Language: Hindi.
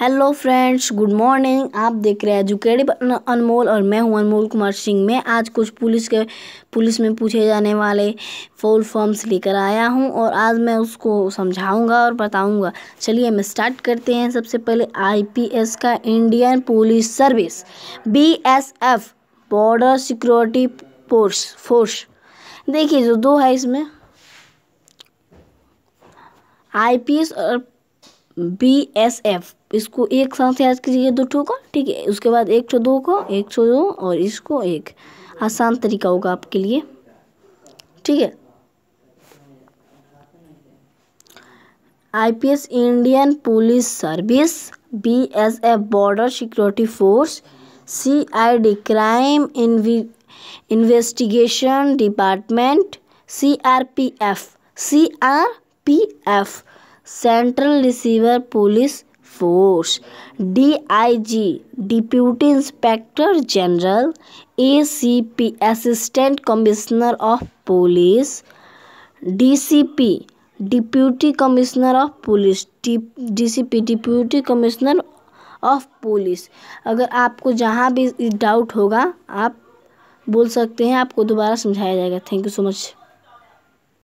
हेलो फ्रेंड्स गुड मॉर्निंग आप देख रहे हैं एजुकेटिव अनमोल और मैं हूं अनमोल कुमार सिंह मैं आज कुछ पुलिस के पुलिस में पूछे जाने वाले फुल फॉर्म्स लेकर आया हूं और आज मैं उसको समझाऊंगा और बताऊंगा चलिए हम स्टार्ट करते हैं सबसे पहले आईपीएस का Indian police service BSF border security force force देखिए जो दो है इसमें आई और बी एस एफ इसको एक साथ याद कीजिए दो ठो को ठीक है उसके बाद एक ठो दो को एक ठो दो और इसको एक आसान तरीका होगा आपके लिए ठीक है IPS Indian police service B S F border security force C I D crime investigation department C R P F C R P F central reserve police force DIG deputy inspector general ACP assistant commissioner of police DCP deputy commissioner of police DCP deputy commissioner of police अगर आपको जहाँ भी डाउट होगा आप बोल सकते हैं आपको दोबारा समझाया जाएगा थैंक यू सो मच